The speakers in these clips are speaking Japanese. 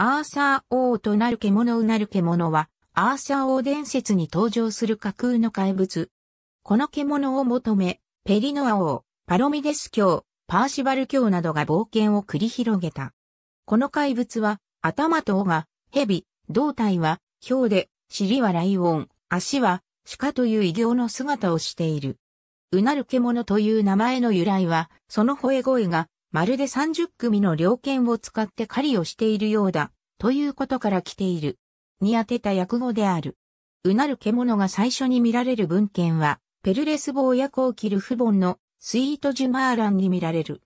アーサー王となる獣うなる獣は、アーサー王伝説に登場する架空の怪物。この獣を求め、ペリノア王、パロミデス教、パーシバル教などが冒険を繰り広げた。この怪物は、頭と尾が、蛇、胴体は、豹で、尻はライオン、足は、鹿という異形の姿をしている。うなる獣という名前の由来は、その吠え声が、まるで30組の猟犬を使って狩りをしているようだ、ということから来ている。に当てた訳語である。うなる獣が最初に見られる文献は、ペルレス坊やコーキルフボンのスイートジュマーランに見られる。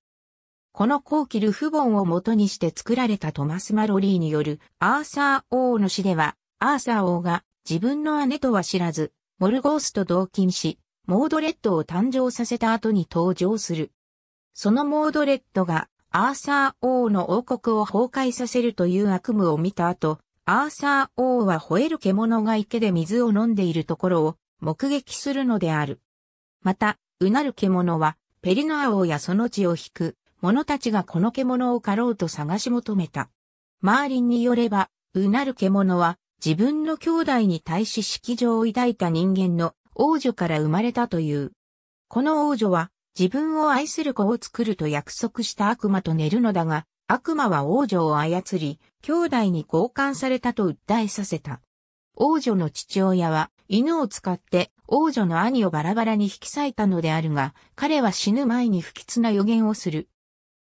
このコーキルフボンを元にして作られたトマス・マロリーによるアーサー王の詩では、アーサー王が自分の姉とは知らず、モルゴースと同勤し、モードレッドを誕生させた後に登場する。そのモードレッドがアーサー王の王国を崩壊させるという悪夢を見た後、アーサー王は吠える獣が池で水を飲んでいるところを目撃するのである。また、うなる獣はペリノア王やその血を引く者たちがこの獣を狩ろうと探し求めた。マーリンによれば、うなる獣は自分の兄弟に対し色情を抱いた人間の王女から生まれたという。この王女は自分を愛する子を作ると約束した悪魔と寝るのだが、悪魔は王女を操り、兄弟に交換されたと訴えさせた。王女の父親は犬を使って王女の兄をバラバラに引き裂いたのであるが、彼は死ぬ前に不吉な予言をする。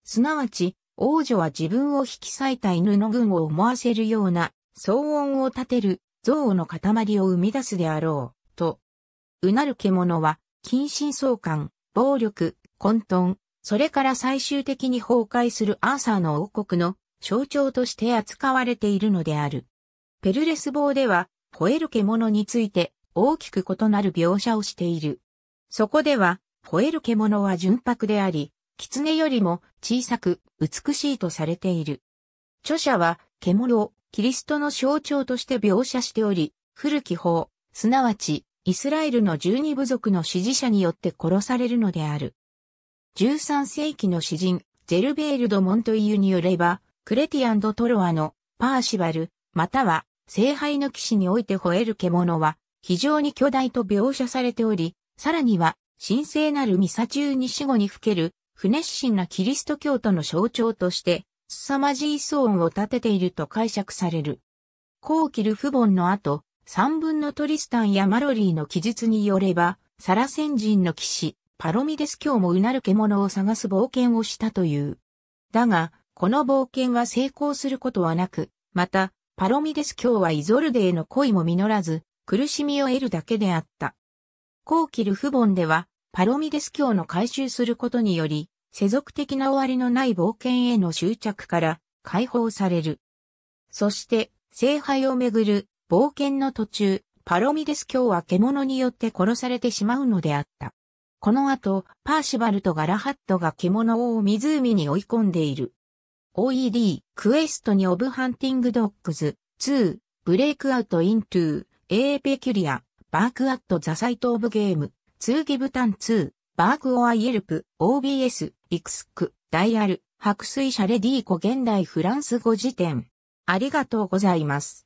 すなわち、王女は自分を引き裂いた犬の群を思わせるような騒音を立てる憎悪の塊を生み出すであろう、と。うなる獣は、近親相関、暴力、混沌、それから最終的に崩壊するアーサーの王国の象徴として扱われているのである。ペルレス棒では、吠える獣について大きく異なる描写をしている。そこでは、吠える獣は純白であり、狐よりも小さく美しいとされている。著者は、獣をキリストの象徴として描写しており、古き法、すなわちイスラエルの十二部族の支持者によって殺されるのである。13世紀の詩人、ジェルベール・ド・モントイユによれば、クレティアンド・トロアのパーシバル、または聖杯の騎士において吠える獣は非常に巨大と描写されており、さらには神聖なるミサ中に死後にふける不熱心なキリスト教徒の象徴として、凄まじい騒音を立てていると解釈される。ーキルフボンの後、三分のトリスタンやマロリーの記述によれば、サラセン人の騎士、パロミデス教もうなる獣を探す冒険をしたという。だが、この冒険は成功することはなく、また、パロミデス教はイゾルデへの恋も実らず、苦しみを得るだけであった。コーキルフボンでは、パロミデス教の回収することにより、世俗的な終わりのない冒険への執着から解放される。そして、聖杯をめぐる冒険の途中、パロミデス卿は獣によって殺されてしまうのであった。この後、パーシバルとガラハットが獣を湖に追い込んでいる。OED、クエストにオブハンティングドッグズ、2、ブレイクアウトイントゥー、エーペキュリア、バークアットザサイトオブゲーム、2ギブタン2、バークオアイエルプ、OBS、イクスク、ダイアル、白水社レディーコ現代フランス語辞典。ありがとうございます。